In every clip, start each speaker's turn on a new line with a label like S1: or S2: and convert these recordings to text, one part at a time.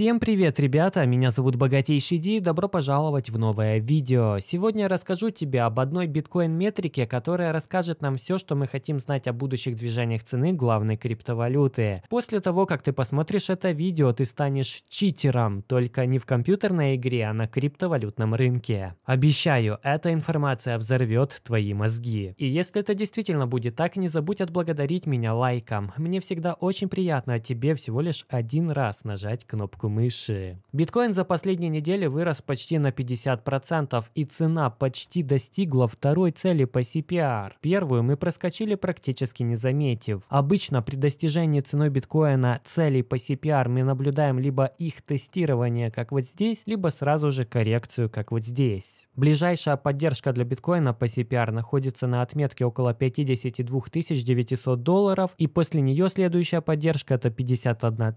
S1: Всем привет, ребята! Меня зовут Богатейший Ди и добро пожаловать в новое видео. Сегодня я расскажу тебе об одной биткоин-метрике, которая расскажет нам все, что мы хотим знать о будущих движениях цены главной криптовалюты. После того, как ты посмотришь это видео, ты станешь читером, только не в компьютерной игре, а на криптовалютном рынке. Обещаю, эта информация взорвет твои мозги. И если это действительно будет так, не забудь отблагодарить меня лайком. Мне всегда очень приятно, а тебе всего лишь один раз нажать кнопку мыши. Биткоин за последние недели вырос почти на 50% и цена почти достигла второй цели по CPR. Первую мы проскочили практически не заметив. Обычно при достижении ценой биткоина целей по CPR мы наблюдаем либо их тестирование, как вот здесь, либо сразу же коррекцию, как вот здесь. Ближайшая поддержка для биткоина по CPR находится на отметке около 52 900 долларов, и после нее следующая поддержка это 51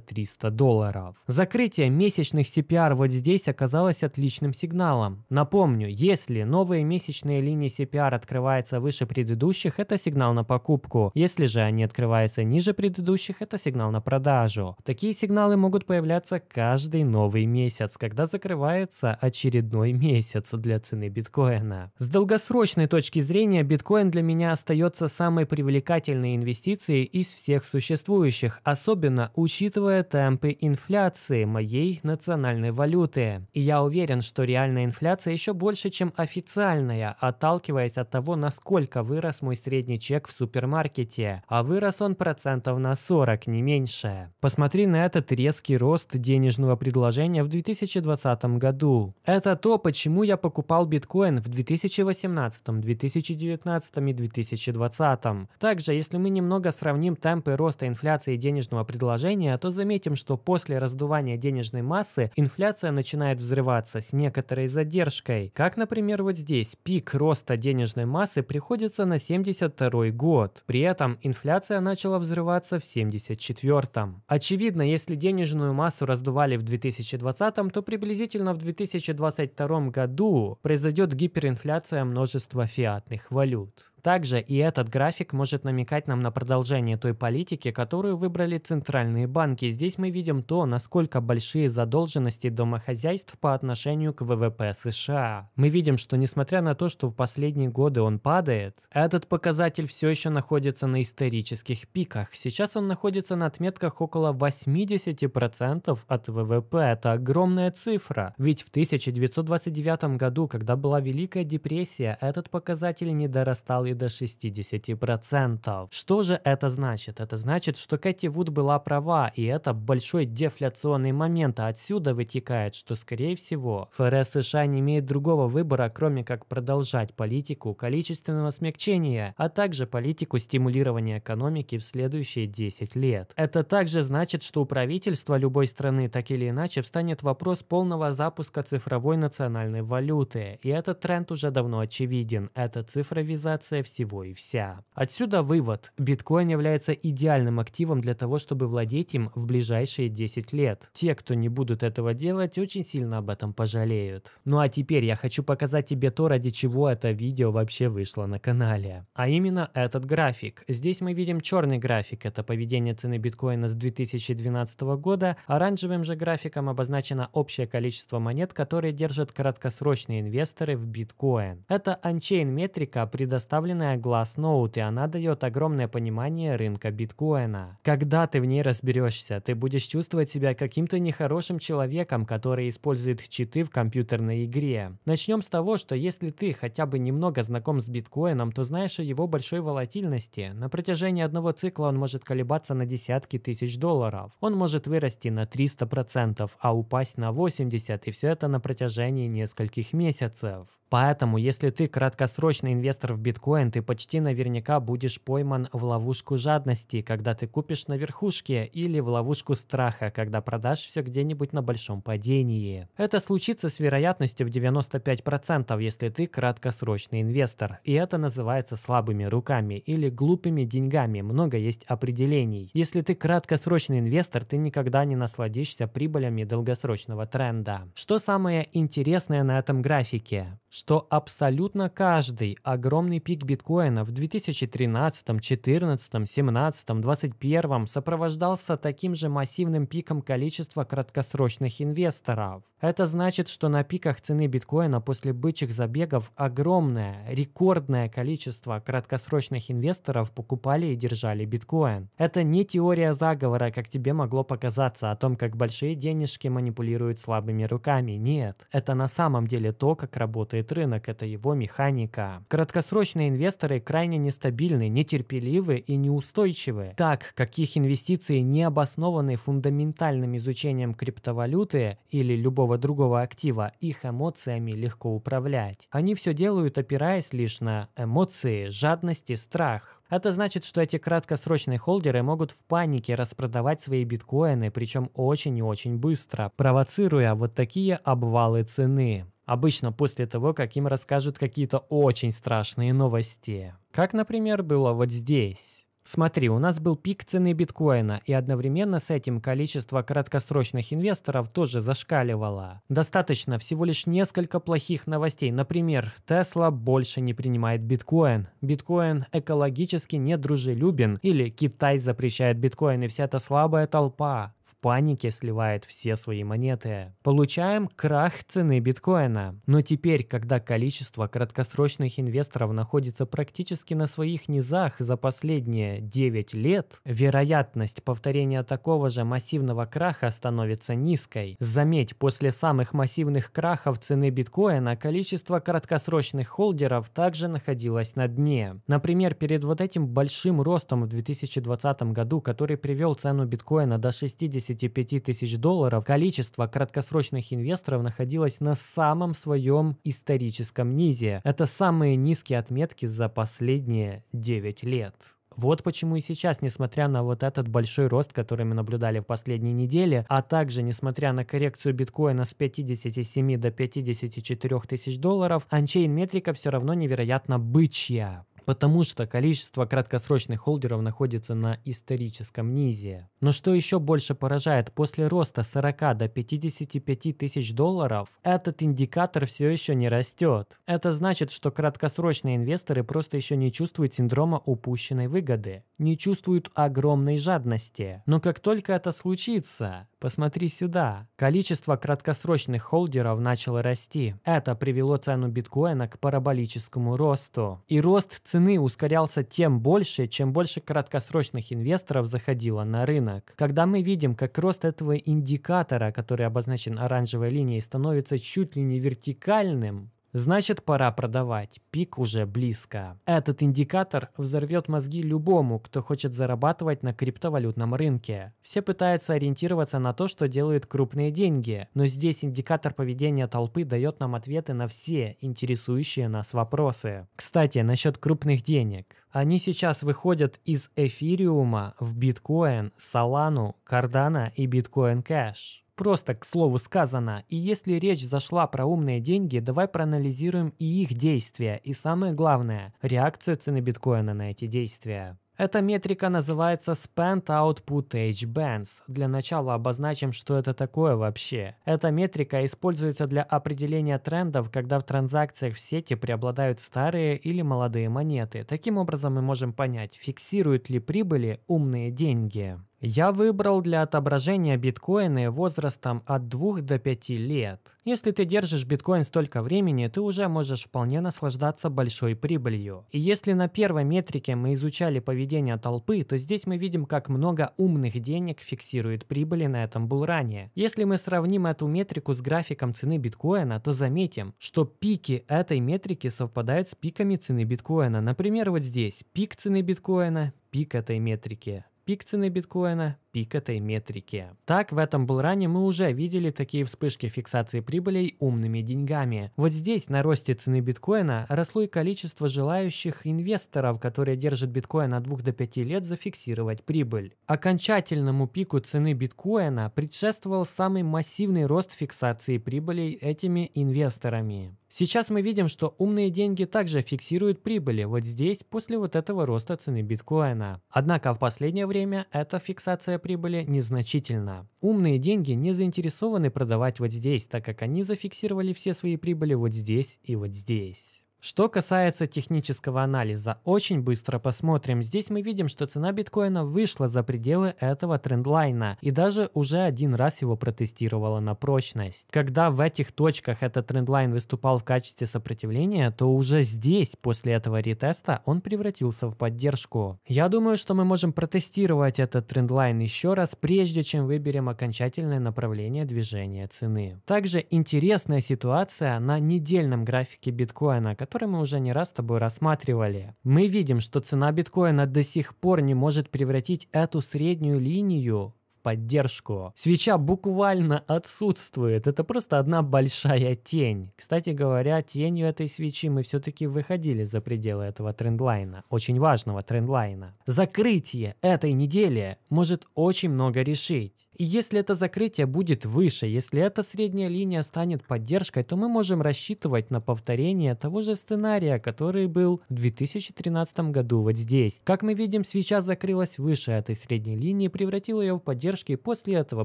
S1: 300 долларов сигналов. Закрытие месячных CPR вот здесь оказалось отличным сигналом. Напомню, если новые месячные линии CPR открываются выше предыдущих, это сигнал на покупку. Если же они открываются ниже предыдущих, это сигнал на продажу. Такие сигналы могут появляться каждый новый месяц, когда закрывается очередной месяц для цены биткоина. С долгосрочной точки зрения, биткоин для меня остается самой привлекательной инвестицией из всех существующих, особенно учитывая темпы инфляции девальвации моей национальной валюты. И я уверен, что реальная инфляция еще больше, чем официальная, отталкиваясь от того, насколько вырос мой средний чек в супермаркете. А вырос он процентов на 40, не меньше. Посмотри на этот резкий рост денежного предложения в 2020 году. Это то, почему я покупал биткоин в 2018, 2019 и 2020. Также, если мы немного сравним темпы роста инфляции и денежного предложения, то заметим, что после раздувания денежной массы инфляция начинает взрываться с некоторой задержкой. Как, например, вот здесь пик роста денежной массы приходится на 72 год. При этом инфляция начала взрываться в 74 -м. Очевидно, если денежную массу раздували в 2020, то приблизительно в 2022 году произойдет гиперинфляция множества фиатных валют. Также и этот график может намекать нам на продолжение той политики, которую выбрали центральные банки. Здесь мы видим то, на насколько большие задолженности домохозяйств по отношению к ВВП США. Мы видим, что несмотря на то, что в последние годы он падает, этот показатель все еще находится на исторических пиках. Сейчас он находится на отметках около 80% от ВВП. Это огромная цифра. Ведь в 1929 году, когда была Великая депрессия, этот показатель не дорастал и до 60%. Что же это значит? Это значит, что Кэти Вуд была права, и это большой дефляционный коммуникационный момент, а отсюда вытекает, что, скорее всего, ФРС США не имеет другого выбора, кроме как продолжать политику количественного смягчения, а также политику стимулирования экономики в следующие 10 лет. Это также значит, что у правительства любой страны так или иначе встанет вопрос полного запуска цифровой национальной валюты, и этот тренд уже давно очевиден – это цифровизация всего и вся. Отсюда вывод – биткоин является идеальным активом для того, чтобы владеть им в ближайшие 10 лет лет. Те, кто не будут этого делать, очень сильно об этом пожалеют. Ну а теперь я хочу показать тебе то, ради чего это видео вообще вышло на канале. А именно этот график. Здесь мы видим черный график, это поведение цены биткоина с 2012 года. Оранжевым же графиком обозначено общее количество монет, которые держат краткосрочные инвесторы в биткоин. Это анчейн метрика, предоставленная Glassnode, и она дает огромное понимание рынка биткоина. Когда ты в ней разберешься, ты будешь чувствовать себя себя каким-то нехорошим человеком, который использует читы в компьютерной игре. Начнем с того, что если ты хотя бы немного знаком с биткоином, то знаешь о его большой волатильности. На протяжении одного цикла он может колебаться на десятки тысяч долларов. Он может вырасти на 300%, а упасть на 80%, и все это на протяжении нескольких месяцев. Поэтому, если ты краткосрочный инвестор в биткоин, ты почти наверняка будешь пойман в ловушку жадности, когда ты купишь на верхушке, или в ловушку страха, когда продашь все где-нибудь на большом падении. Это случится с вероятностью в 95%, если ты краткосрочный инвестор. И это называется слабыми руками или глупыми деньгами. Много есть определений. Если ты краткосрочный инвестор, ты никогда не насладишься прибылями долгосрочного тренда. Что самое интересное на этом графике? что абсолютно каждый огромный пик биткоина в 2013, 2014, 2017, 2021 сопровождался таким же массивным пиком количества краткосрочных инвесторов. Это значит, что на пиках цены биткоина после бычьих забегов огромное, рекордное количество краткосрочных инвесторов покупали и держали биткоин. Это не теория заговора, как тебе могло показаться о том, как большие денежки манипулируют слабыми руками. Нет, это на самом деле то, как работает регулирует рынок, это его механика. Краткосрочные инвесторы крайне нестабильны, нетерпеливы и неустойчивы. Так, каких инвестиций не обоснованы фундаментальным изучением криптовалюты или любого другого актива, их эмоциями легко управлять. Они все делают, опираясь лишь на эмоции, жадность и страх. Это значит, что эти краткосрочные холдеры могут в панике распродавать свои биткоины, причем очень и очень быстро, провоцируя вот такие обвалы цены. Обычно после того, как им расскажут какие-то очень страшные новости. Как, например, было вот здесь. Смотри, у нас был пик цены биткоина, и одновременно с этим количество краткосрочных инвесторов тоже зашкаливало. Достаточно всего лишь несколько плохих новостей. Например, Tesla больше не принимает биткоин, биткоин экологически недружелюбен, или Китай запрещает биткоин, и вся эта слабая толпа в панике сливает все свои монеты. Получаем крах цены биткоина. Но теперь, когда количество краткосрочных инвесторов находится практически на своих низах за последние 9 лет, вероятность повторения такого же массивного краха становится низкой. Заметь, после самых массивных крахов цены биткоина количество краткосрочных холдеров также находилось на дне. Например, перед вот этим большим ростом в 2020 году, который привел цену биткоина до 60 75 тысяч долларов, количество краткосрочных инвесторов находилось на самом своем историческом низе. Это самые низкие отметки за последние 9 лет. Вот почему и сейчас, несмотря на вот этот большой рост, который мы наблюдали в последние недели, а также несмотря на коррекцию биткоина с 57 до 54 тысяч долларов, анчейн метрика все равно невероятно бычья потому что количество краткосрочных холдеров находится на историческом низе. Но что еще больше поражает, после роста 40 до 55 тысяч долларов этот индикатор все еще не растет. Это значит, что краткосрочные инвесторы просто еще не чувствуют синдрома упущенной выгоды, не чувствуют огромной жадности. Но как только это случится, посмотри сюда, количество краткосрочных холдеров начало расти. Это привело цену биткоина к параболическому росту. И рост цены цены ускорялся тем больше, чем больше краткосрочных инвесторов заходило на рынок. Когда мы видим, как рост этого индикатора, который обозначен оранжевой линией, становится чуть ли не вертикальным, Значит, пора продавать. Пик уже близко. Этот индикатор взорвет мозги любому, кто хочет зарабатывать на криптовалютном рынке. Все пытаются ориентироваться на то, что делают крупные деньги, но здесь индикатор поведения толпы дает нам ответы на все интересующие нас вопросы. Кстати, насчет крупных денег. Они сейчас выходят из эфириума в биткоин, солану, кардана и биткоин кэш. Просто к слову сказано, и если речь зашла про умные деньги, давай проанализируем и их действия, и самое главное, реакцию цены биткоина на эти действия. Эта метрика называется Spend Output Age Bands. Для начала обозначим, что это такое вообще. Эта метрика используется для определения трендов, когда в транзакциях в сети преобладают старые или молодые монеты. Таким образом мы можем понять, фиксируют ли прибыли умные деньги. Я выбрал для отображения биткоины возрастом от 2 до 5 лет. Если ты держишь биткоин столько времени, ты уже можешь вполне наслаждаться большой прибылью. И если на первой метрике мы изучали поведение толпы, то здесь мы видим, как много умных денег фиксирует прибыли на этом булране. Если мы сравним эту метрику с графиком цены биткоина, то заметим, что пики этой метрики совпадают с пиками цены биткоина. Например, вот здесь пик цены биткоина, пик этой метрики пик цены биткоина к этой метрике. Так, в этом булране мы уже видели такие вспышки фиксации прибылей умными деньгами. Вот здесь на росте цены биткоина росло и количество желающих инвесторов, которые держат биткоин от 2 до 5 лет, зафиксировать прибыль. Окончательному пику цены биткоина предшествовал самый массивный рост фиксации прибылей этими инвесторами. Сейчас мы видим, что умные деньги также фиксируют прибыли вот здесь после вот этого роста цены биткоина. Однако в последнее время эта фиксация прибыли незначительно. Умные деньги не заинтересованы продавать вот здесь, так как они зафиксировали все свои прибыли вот здесь и вот здесь. Что касается технического анализа, очень быстро посмотрим. Здесь мы видим, что цена биткоина вышла за пределы этого трендлайна и даже уже один раз его протестировала на прочность. Когда в этих точках этот трендлайн выступал в качестве сопротивления, то уже здесь, после этого ретеста, он превратился в поддержку. Я думаю, что мы можем протестировать этот трендлайн еще раз, прежде чем выберем окончательное направление движения цены. Также интересная ситуация на недельном графике биткоина, который мы уже не раз с тобой рассматривали. Мы видим, что цена биткоина до сих пор не может превратить эту среднюю линию поддержку. Свеча буквально отсутствует. Это просто одна большая тень. Кстати говоря, тенью этой свечи мы все-таки выходили за пределы этого трендлайна. Очень важного трендлайна. Закрытие этой недели может очень много решить. И если это закрытие будет выше, если эта средняя линия станет поддержкой, то мы можем рассчитывать на повторение того же сценария, который был в 2013 году вот здесь. Как мы видим, свеча закрылась выше этой средней линии, превратила ее в поддержки, и после этого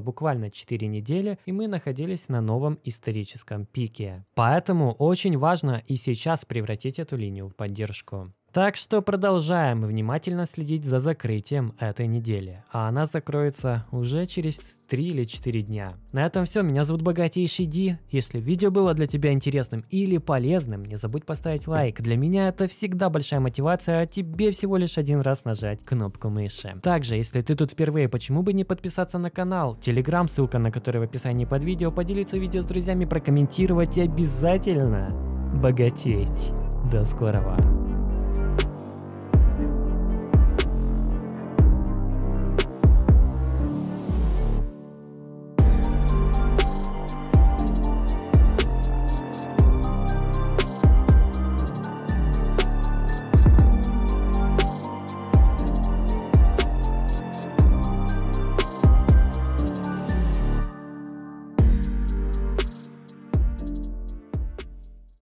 S1: буквально 4 недели, и мы находились на новом историческом пике. Поэтому очень важно и сейчас превратить эту линию в поддержку. Так что продолжаем внимательно следить за закрытием этой недели, а она закроется уже через 3 или 4 дня. На этом все, меня зовут Богатейший Ди. Если видео было для тебя интересным или полезным, не забудь поставить лайк. Для меня это всегда большая мотивация, а тебе всего лишь один раз нажать кнопку мыши. Также, если ты тут впервые, почему бы не подписаться на канал, телеграм, ссылка на который в описании под видео, поделиться видео с друзьями, прокомментировать и обязательно богатеть. До скорого.